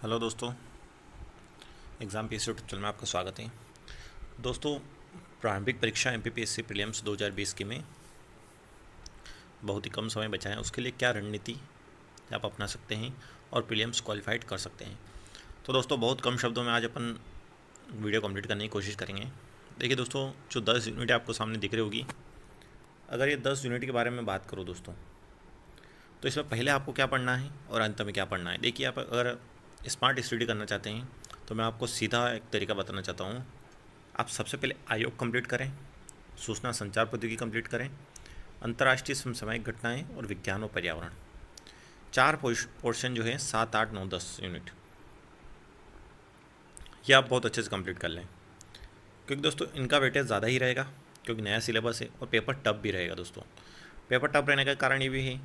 hello दोस्तों exam P S सी में आपका स्वागत है दोस्तों प्रारंभिक परीक्षा M P P S C हज़ार बीस के में बहुत ही कम समय बचा है उसके लिए क्या रणनीति आप अपना सकते हैं और प्रीलियम्स क्वालिफाइड कर सकते हैं तो दोस्तों बहुत कम शब्दों में आज अपन वीडियो कंप्लीट करने की कोशिश करेंगे देखिए दोस्तों जो दस यूनिट आपको सामने दिख रही होगी अगर ये दस यूनिट के बारे में बात करो दोस्तों तो इसमें पहले आपको क्या पढ़ना है और अंत में क्या पढ़ना है देखिए आप अगर स्मार्ट स्टडी करना चाहते हैं तो मैं आपको सीधा एक तरीका बताना चाहता हूँ आप सबसे पहले आयोग कंप्लीट करें सूचना संचार प्रौद्योगिकी कंप्लीट करें अंतर्राष्ट्रीय समसामयिक घटनाएँ और विज्ञान और पर्यावरण चार पोर्शन जो है सात आठ नौ दस यूनिट ये आप बहुत अच्छे से कंप्लीट कर लें क्योंकि दोस्तों इनका वेटेज ज़्यादा ही रहेगा क्योंकि नया सिलेबस है और पेपर टफ भी रहेगा दोस्तों पेपर टफ रहने का कारण ये भी है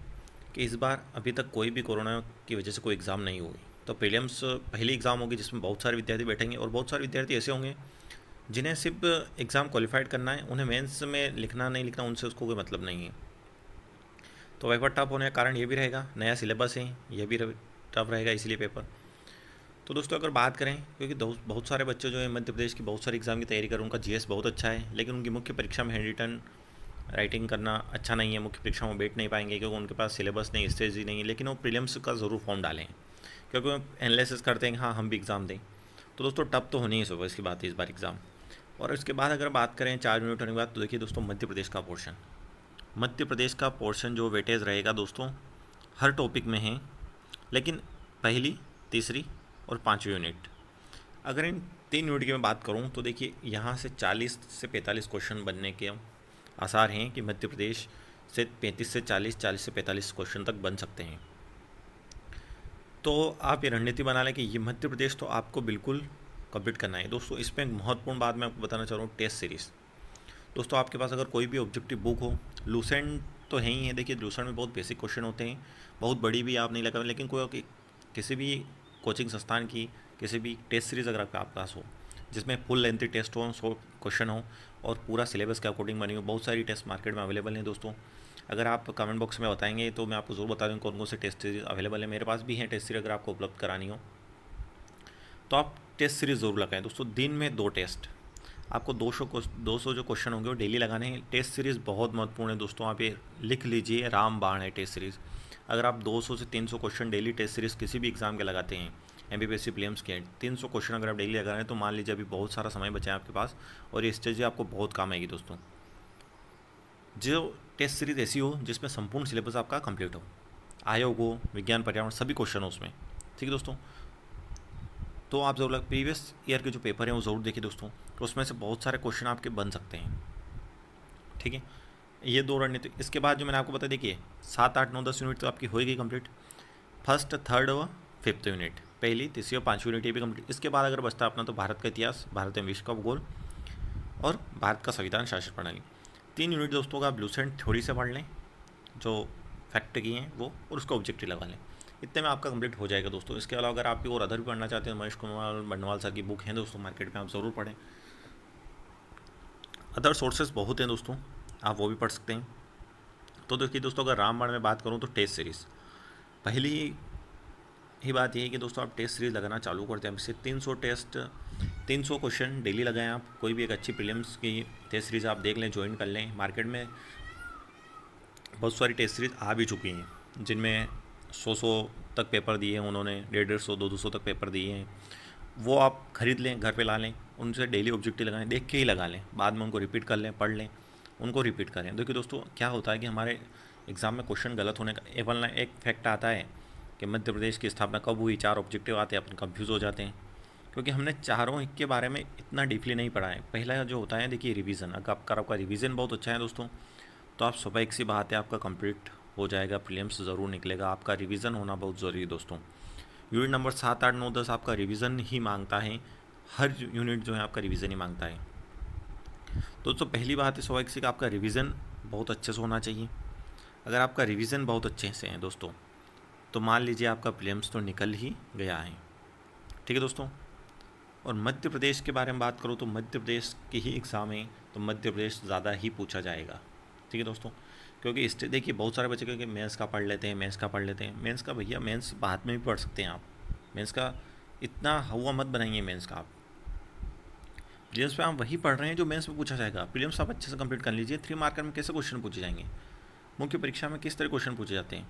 कि इस बार अभी तक कोई भी कोरोना की वजह से कोई एग्ज़ाम नहीं हुई तो प्रीलियम्स पहली एग्ज़ाम होगी जिसमें बहुत सारे विद्यार्थी बैठेंगे और बहुत सारे विद्यार्थी ऐसे होंगे जिन्हें सिर्फ एग्ज़ाम क्वालिफाइड करना है उन्हें मेंस में लिखना नहीं लिखना उनसे उसको कोई मतलब नहीं है तो पेपर टफ होने का कारण ये भी रहेगा नया सिलेबस है यह भी टफ रहेगा इसलिए पेपर तो दोस्तों अगर बात करें क्योंकि बहुत सारे बच्चे जो हैं मध्य प्रदेश की बहुत सारे एग्ज़ाम की तैयारी करें उनका जी बहुत अच्छा है लेकिन उनकी मुख्य परीक्षा में हैंड रिटर्न राइटिंग करना अच्छा नहीं है मुख्य परीक्षा में बैठ नहीं पाएंगे क्योंकि उनके पास सिलेबस नहीं स्टेज ही नहीं है लेकिन वो प्रीलियम्स का ज़रूर फॉर्म डालें क्योंकि एनालिसिस करते हैं हाँ हम भी एग्ज़ाम दें तो दोस्तों टप तो होने ही सुबह इसकी बात है इस बार एग्ज़ाम और उसके बाद अगर बात करें चार मिनट होने के बाद तो देखिए दोस्तों मध्य प्रदेश का पोर्शन मध्य प्रदेश का पोर्शन जो वेटेज रहेगा दोस्तों हर टॉपिक में है लेकिन पहली तीसरी और पाँचवीं यूनिट अगर इन तीन यूनिट की मैं बात करूं तो देखिए यहाँ से 40 से 45 क्वेश्चन बनने के आसार हैं कि मध्य प्रदेश से 35 से 40 40 से 45 क्वेश्चन तक बन सकते हैं तो आप ये रणनीति बना लें कि ये मध्य प्रदेश तो आपको बिल्कुल कंप्लीट करना है दोस्तों इसमें एक महत्वपूर्ण बात मैं आपको बताना चाह रहा हूँ टेस्ट सीरीज़ दोस्तों आपके पास अगर कोई भी ऑब्जेक्टिव बुक हो लूसेंट तो है ही है देखिए लूसेंट में बहुत बेसिक क्वेश्चन होते हैं बहुत बड़ी भी आप नहीं लगा लेकिन कोई किसी भी कोचिंग संस्थान की किसी भी टेस्ट सीरीज़ अगर आपके पास हो जिसमें फुल लेंथी टेस्ट हो सौ क्वेश्चन हो और पूरा सिलेबस के अकॉर्डिंग बनी हो बहुत सारी टेस्ट मार्केट में अवेलेबल हैं दोस्तों अगर आप कमेंट बॉक्स में बताएंगे तो मैं आपको ज़रूर बता दूँ कौन कौन से टेस्ट सीरीज़ अवेलेबल है मेरे पास भी हैं टेस्ट सीरीज अगर आपको उपलब्ध करानी हो तो आप टेस्ट सीरीज़ ज़रूर लगाएं दोस्तों दिन में दो टेस्ट आपको दो सौ दो सौ जो क्वेश्चन होंगे वो डेली लगाने हैं टेस्ट सीरीज़ बहुत महत्वपूर्ण है दोस्तों आप ये लिख लीजिए राम बाण है टेस्ट सीरीज़ अगर आप 200 से 300 क्वेश्चन डेली टेस्ट सीरीज़ किसी भी एग्ज़ाम के लगाते हैं M B P S C prelims के तीन सौ क्वेश्चन अगर आप डेली लगा रहे हैं तो मान लीजिए अभी बहुत सारा समय बचा है आपके पास और ये स्ट्रेजी आपको बहुत काम आएगी दोस्तों जो टेस्ट सीरीज ऐसी हो जिसमें संपूर्ण सिलेबस आपका कंप्लीट हो आयोग हो विज्ञान पर्यावरण सभी क्वेश्चन हो उसमें ठीक है दोस्तों तो आप जरूर प्रीवियस ईयर के जो पेपर हैं वो ज़रूर देखिए दोस्तों तो उसमें से बहुत सारे क्वेश्चन आपके बन सकते हैं ठीक है ये दो रणनीति इसके बाद जो मैंने आपको बताया देखिए सात आठ नौ दस यूनिट तो आपकी होएगी कंप्लीट फर्स्ट थर्ड व फिफ्थ यूनिट पहली तीसरी और पाँचवीं यूनिट ये भी कंप्लीट इसके बाद अगर बचता अपना तो भारत का इतिहास भारत में विश्व का भूगोल और भारत का संविधान शासन प्रणाली तीन यूनिट दोस्तों का आप लूसेंट थ्योरी से पढ़ लें जो फैक्ट की हैं वो और उसका ऑब्जेक्टिव लगा लें इतने में आपका कंप्लीट हो जाएगा दोस्तों इसके अलावा अगर आप और अदर भी पढ़ना चाहते हैं महेश कुमार बंडवाल सर की बुक हैं दोस्तों मार्केट में आप ज़रूर पढ़ें अदर सोर्सेज बहुत हैं दोस्तों आप वो भी पढ़ सकते हैं तो देखिए दोस्तों अगर रामबाण में बात करूँ तो टेस्ट सीरीज़ पहली ही बात यह है कि दोस्तों आप टेस्ट सीरीज़ लगाना चालू करते हैं तीन 300 टेस्ट 300 क्वेश्चन डेली लगाएं आप कोई भी एक अच्छी प्रीलिम्स की टेस्ट सीरीज़ आप देख लें ज्वाइन कर लें मार्केट में बहुत सारी टेस्ट सीरीज़ आ भी चुकी हैं जिनमें सौ सौ तक पेपर दिए हैं उन्होंने डेढ़ डेढ़ सौ दो दो सौ तक पेपर दिए हैं वो आप खरीद लें घर पर ला लें उनसे डेली ऑब्जेक्टिव लगाएं देख के ही लगा लें बाद में उनको रिपीट कर लें पढ़ लें उनको रिपीट करें देखिए दोस्तों क्या होता है कि हमारे एग्ज़ाम में क्वेश्चन गलत होने का एवन एक फैक्ट आता है कि मध्य प्रदेश की स्थापना कब हुई चार ऑब्जेक्टिव आते हैं अपन कंफ्यूज हो जाते हैं क्योंकि हमने चारों के बारे में इतना डीपली नहीं पढ़ा है पहला जो होता है देखिए रिवीजन अगर आपका आपका रिवीजन बहुत अच्छा है दोस्तों तो आप सुबह एक सी है आपका कंप्लीट हो जाएगा प्रीलिम्स ज़रूर निकलेगा आपका रिवीजन होना बहुत ज़रूरी है दोस्तों यूनिट नंबर सात आठ नौ दस आपका रिवीजन ही मांगता है हर यूनिट जो है आपका रिवीजन ही मांगता है तो दोस्तों पहली बात है सी का आपका रिवीजन बहुत अच्छे से होना चाहिए अगर आपका रिवीजन बहुत अच्छे से है दोस्तों तो मान लीजिए आपका प्रीलिम्स तो निकल ही गया है ठीक है दोस्तों और मध्य प्रदेश के बारे में बात करो तो मध्य प्रदेश की ही एग्ज़ाम है तो मध्य प्रदेश ज़्यादा ही पूछा जाएगा ठीक है दोस्तों क्योंकि इससे देखिए बहुत सारे बच्चे क्योंकि मेंस का पढ़ लेते हैं मेंस का पढ़ लेते हैं मेंस का भैया मेंस बाद में भी पढ़ सकते हैं आप मेंस का इतना हवा मत बनाइए मेंस का आप प्रीलिम्स पे आप वही पढ़ रहे हैं जो मेंस में पूछा जाएगा प्रीलिम्स आप अच्छे से कंप्लीट कर लीजिए थ्री मार्कर में कैसे क्वेश्चन पूछे जाएंगे मुख्य परीक्षा में किस तरह क्वेश्चन पूछे जाते हैं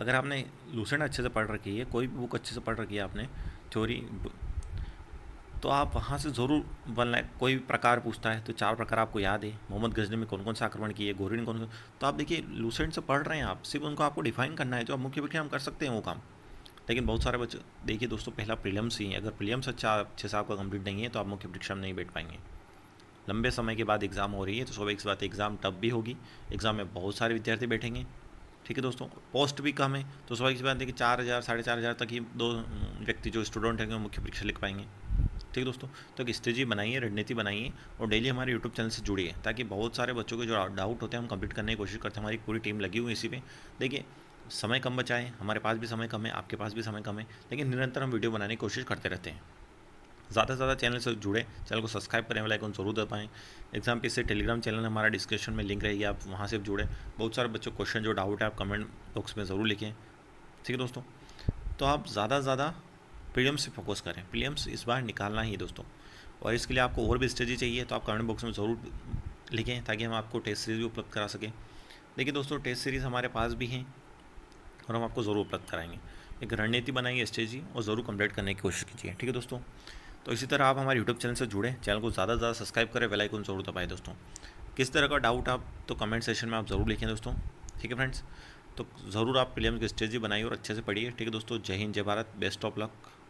अगर आपने लूसेंट अच्छे से पढ़ रखी है कोई भी बुक अच्छे से पढ़ रखी है आपने थ्योरी तो आप वहाँ से ज़रूर वन लाइन कोई भी प्रकार पूछता है तो चार प्रकार आपको याद है मोहम्मद गजनी में कौन कौन सा आक्रमण किए गोरी ने कौन कौन तो आप देखिए लूसेंट से पढ़ रहे हैं आप सिर्फ उनको आपको डिफाइन करना है जो आप मुख्य मुख्य हम कर सकते हैं वो काम लेकिन बहुत सारे बच्चे देखिए दोस्तों पहला प्रीलिम्स ही है अगर प्रीलिम्स अच्छा अच्छे से आपका कंप्लीट नहीं है तो आप मुख्य परीक्षा में नहीं बैठ पाएंगे लंबे समय के बाद एग्ज़ाम हो रही है तो सुबह इस बात एग्ज़ाम टफ भी होगी एग्ज़ाम में बहुत सारे विद्यार्थी बैठेंगे ठीक है दोस्तों पोस्ट भी कम है तो स्वाभाविक इस बात है कि चार हज़ार साढ़े चार हज़ार तक ही दो व्यक्ति जो स्टूडेंट हैं वो मुख्य परीक्षा लिख पाएंगे ठीक है दोस्तों तो एक स्ट्रेजी बनाइए रणनीति बनाइए और डेली हमारे यूट्यूब चैनल से जुड़िए ताकि बहुत सारे बच्चों के जो डाउट होते हैं हम कंप्लीट करने की कोशिश करते हैं हमारी पूरी टीम लगी हुई इसी पर देखिए समय कम बचाएँ हमारे पास भी समय कम है आपके पास भी समय कम है लेकिन निरंतर हम वीडियो बनाने की कोशिश करते रहते हैं ज़्यादा से ज़्यादा चैनल से जुड़े चैनल को सब्सक्राइब करें वाला आइकन जरूर दबाएँ एग्जाम पे इससे टेलीग्राम चैनल हमारा डिस्क्रिप्शन में लिंक रहेगी आप वहाँ से जुड़े बहुत सारे बच्चों क्वेश्चन जो डाउट है आप कमेंट बॉक्स में ज़रूर लिखें ठीक है दोस्तों तो आप ज़्यादा से ज़्यादा प्रीलियम्स से फोकस करें प्रीलियम्स इस बार निकालना ही है दोस्तों और इसके लिए आपको और भी स्टेजी चाहिए तो आप कमेंट बॉक्स में ज़रूर लिखें ताकि हम आपको टेस्ट सीरीज़ भी उपलब्ध करा सकें देखिए दोस्तों टेस्ट सीरीज़ हमारे पास भी हैं और हम आपको ज़रूर उपलब्ध कराएंगे एक रणनीति बनाएंगे स्टेजी और ज़रूर कंप्लीट करने की कोशिश कीजिए ठीक है दोस्तों तो इसी तरह आप हमारे यूट्यूब चैनल से जुड़ें चैनल को ज़्यादा से ज़्यादा सब्सक्राइब करें बेलाइकन जरूर दबाए दोस्तों किस तरह का डाउट आप तो कमेंट सेशन में आप ज़रूर लिखें दोस्तों ठीक है फ्रेंड्स तो ज़रूर आप प्लेम की स्ट्रेजी बनाइए और अच्छे से पढ़िए ठीक है दोस्तों जय हिंद जय भारत बेस्ट ऑफ लक